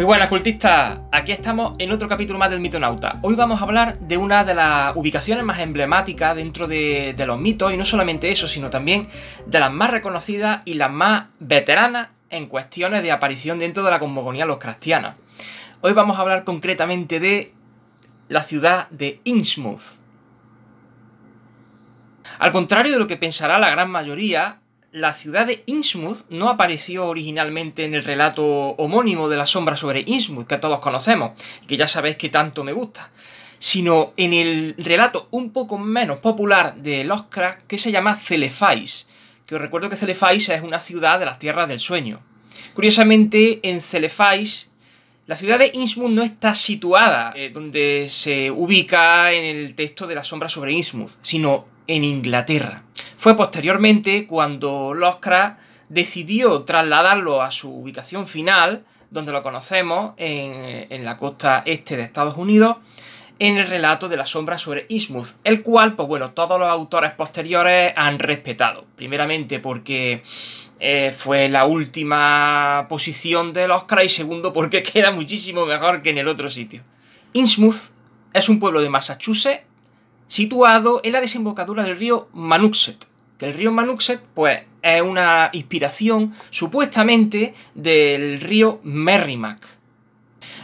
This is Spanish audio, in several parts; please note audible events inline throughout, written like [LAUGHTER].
Muy buenas cultistas, aquí estamos en otro capítulo más del Mitonauta. Hoy vamos a hablar de una de las ubicaciones más emblemáticas dentro de, los mitos y no solamente eso, sino también de las más reconocidas y las más veteranas en cuestiones de aparición dentro de la cosmogonía los cristianos. Hoy vamos a hablar concretamente de la ciudad de Innsmouth. Al contrario de lo que pensará la gran mayoría, la ciudad de Innsmouth no apareció originalmente en el relato homónimo de la sombra sobre Innsmouth que todos conocemos, que ya sabéis que tanto me gusta, sino en el relato un poco menos popular de Lovecraft que se llama Celefais, que os recuerdo que Celefais es una ciudad de las tierras del sueño. Curiosamente, en Celefais, la ciudad de Innsmouth no está situada eh, donde se ubica en el texto de la sombra sobre Innsmouth, sino en Inglaterra. Fue posteriormente cuando ...Loscra decidió trasladarlo a su ubicación final, donde lo conocemos en, la costa este de Estados Unidos, en el relato de la sombra sobre Ismuth, el cual, pues bueno, todos los autores posteriores han respetado. Primeramente porque eh, fue la última posición del Oscar y segundo porque [LAUGHS] queda muchísimo mejor que en el otro sitio. ...Ismuth es un pueblo de Massachusetts situado en la desembocadura del río Manuxet. Que el río Manuxet, pues, es una inspiración supuestamente del río Merrimack.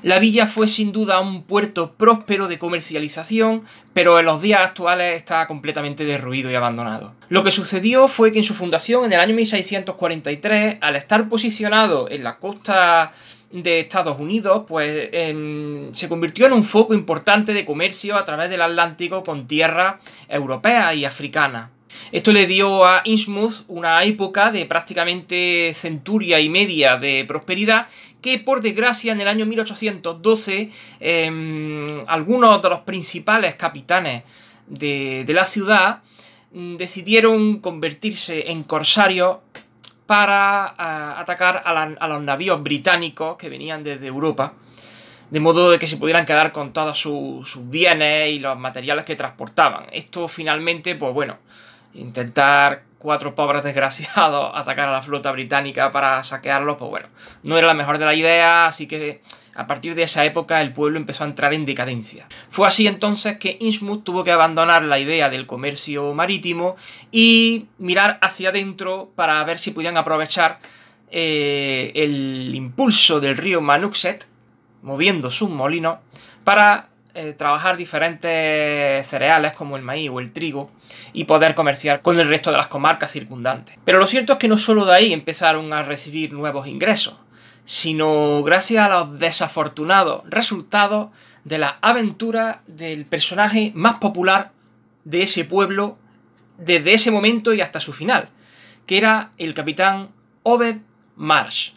La villa fue sin duda un puerto próspero de comercialización, pero en los días actuales está completamente derruido y abandonado. Lo que sucedió fue que en su fundación en el año 1643, al estar posicionado en la costa de Estados Unidos, pues em, se convirtió en un foco importante de comercio a través del Atlántico con tierra europea y africana. Esto le dio a Innsmouth una época de prácticamente centuria y media de prosperidad que por desgracia en el año 1812 em, algunos de los principales capitanes de la ciudad mm, decidieron convertirse en corsarios para eh, atacar a, los navíos británicos que venían desde Europa, de modo de que se pudieran quedar con todos sus bienes y los materiales que transportaban. Esto finalmente, pues bueno, intentar cuatro pobres desgraciados [LAUGHS] atacar a la flota británica para saquearlos, pues bueno, no era la mejor de la idea, así que a partir de esa época el pueblo empezó a entrar en decadencia. Fue así entonces que Innsmouth tuvo que abandonar la idea del comercio marítimo y mirar hacia adentro para ver si podían aprovechar eh, el impulso del río Manuxet, moviendo sus molinos, para eh, trabajar diferentes cereales como el maíz o el trigo y poder comerciar con el resto de las comarcas circundantes. Pero lo cierto es que no solo de ahí empezaron a recibir nuevos ingresos sino gracias a los desafortunados resultados de la aventura del personaje más popular de ese pueblo desde ese momento y hasta su final, que era el capitán Obed Marsh.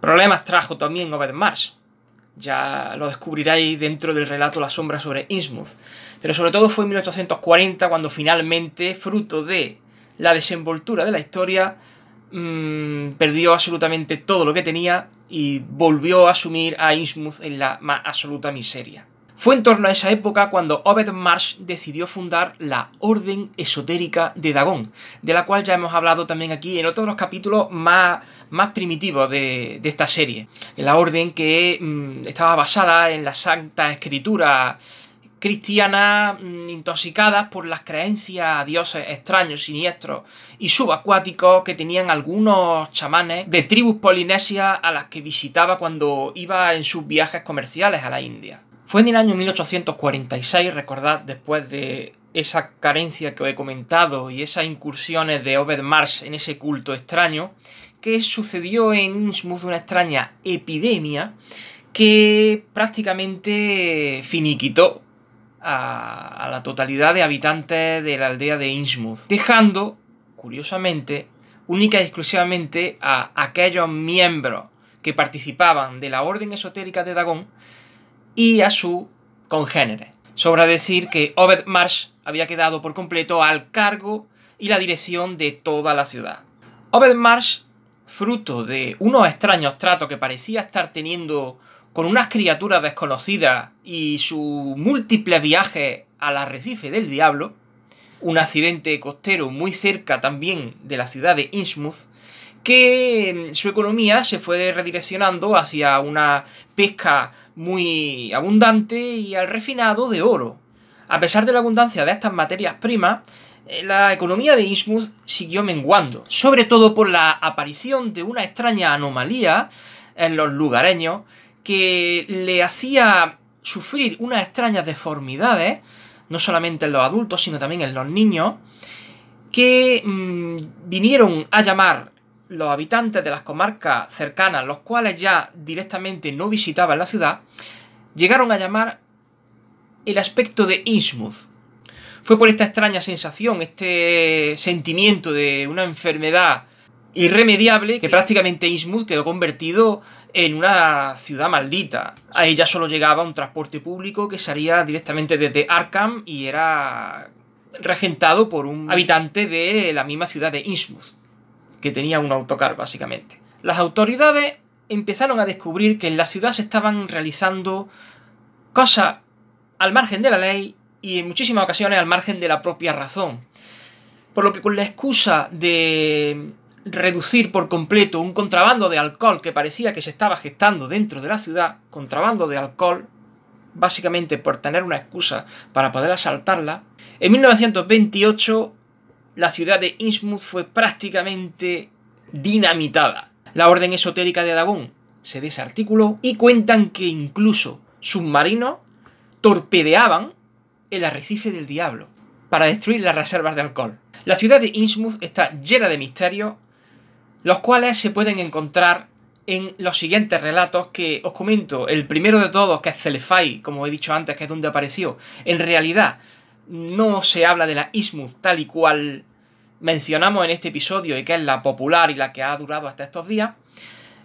Problemas trajo también Obed Marsh. Ya lo descubriráis dentro del relato La sombra sobre Innsmouth. Pero sobre todo fue en 1840 cuando finalmente, fruto de la desenvoltura de la historia, Mm, perdió absolutamente todo lo que tenía y volvió a asumir a Innsmouth en la más absoluta miseria. Fue en torno a esa época cuando Obed Marsh decidió fundar la Orden Esotérica de Dagón, de la cual ya hemos hablado también aquí en otros capítulos más, más primitivos de, esta serie. La orden que mm, estaba basada en la Santa Escritura cristianas mm, intoxicadas por las creencias a dioses extraños, siniestros y subacuáticos que tenían algunos chamanes de tribus polinesias a las que visitaba cuando iba en sus viajes comerciales a la India. Fue en el año 1846, recordad, después de esa carencia que os he comentado y esas incursiones de Obed Mars en ese culto extraño, que sucedió en Innsmouth una extraña epidemia que prácticamente finiquitó a, la totalidad de habitantes de la aldea de Innsmouth, dejando, curiosamente, única y exclusivamente a aquellos miembros que participaban de la Orden Esotérica de Dagón y a su congénere. Sobra decir que Obed Marsh había quedado por completo al cargo y la dirección de toda la ciudad. Obed Marsh, fruto de unos extraños tratos que parecía estar teniendo con unas criaturas desconocidas y su múltiple viaje al arrecife del diablo, un accidente costero muy cerca también de la ciudad de Innsmouth, que mm, su economía se fue redireccionando hacia una pesca muy abundante y al refinado de oro. A pesar de la abundancia de estas materias primas, eh, la economía de Innsmouth siguió menguando, sobre todo por la aparición de una extraña anomalía en los lugareños que le hacía sufrir unas extrañas deformidades, no solamente en los adultos, sino también en los niños, que mm, vinieron a llamar los habitantes de las comarcas cercanas, los cuales ya directamente no visitaban la ciudad, llegaron a llamar el aspecto de Innsmouth. Fue por esta extraña sensación, este sentimiento de una enfermedad irremediable, que prácticamente Innsmouth quedó convertido en una ciudad maldita. A ella solo llegaba un transporte público que salía directamente desde Arkham y era regentado por un habitante de la misma ciudad de Innsmouth, que tenía un autocar básicamente. Las autoridades empezaron a descubrir que en la ciudad se estaban realizando cosas al margen de la ley y en muchísimas ocasiones al margen de la propia razón. Por lo que con la excusa de reducir por completo un contrabando de alcohol que parecía que se estaba gestando dentro de la ciudad, contrabando de alcohol, básicamente por tener una excusa para poder asaltarla. En 1928 la ciudad de Innsmouth fue prácticamente dinamitada. La orden esotérica de Dagón se desarticuló y cuentan que incluso submarinos torpedeaban el arrecife del diablo para destruir las reservas de alcohol. La ciudad de Innsmouth está llena de misterios los cuales se pueden encontrar en los siguientes relatos que os comento. El primero de todos, que es Celefai, como he dicho antes, que es donde apareció. En realidad, no se habla de la Ismuth tal y cual mencionamos en este episodio y que es la popular y la que ha durado hasta estos días.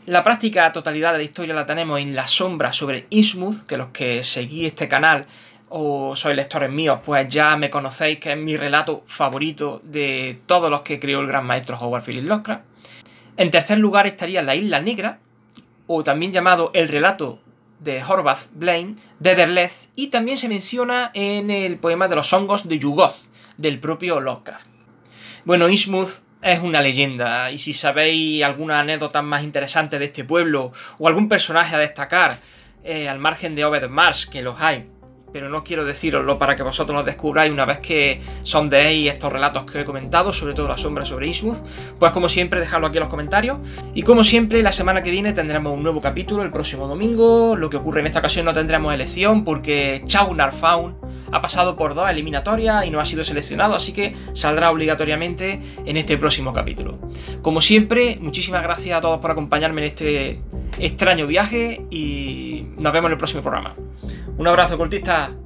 La práctica totalidad de la historia la tenemos en la sombra sobre Ismuth, que los que seguí este canal o sois lectores míos, pues ya me conocéis que es mi relato favorito de todos los que creó el gran maestro Howard Phillips Lovecraft. En tercer lugar estaría La Isla Negra, o también llamado El relato de Horvath Blaine, de Derleth, y también se menciona en el poema de los hongos de Yugoth, del propio Lovecraft. Bueno, Ismuth es una leyenda, y si sabéis alguna anécdota más interesante de este pueblo, o algún personaje a destacar, eh, al margen de Obed Marsh, que los hay, pero no quiero deciroslo para que vosotros lo descubráis una vez que sondeéis estos relatos que he comentado, sobre todo La Sombra sobre Ismuth, pues como siempre dejadlo aquí en los comentarios. Y como siempre, la semana que viene tendremos un nuevo capítulo, el próximo domingo, lo que ocurre en esta ocasión no tendremos elección porque Chau Narfaun ha pasado por dos eliminatorias y no ha sido seleccionado, así que saldrá obligatoriamente en este próximo capítulo. Como siempre, muchísimas gracias a todos por acompañarme en este extraño viaje y nos vemos en el próximo programa. Un abrazo, cultista.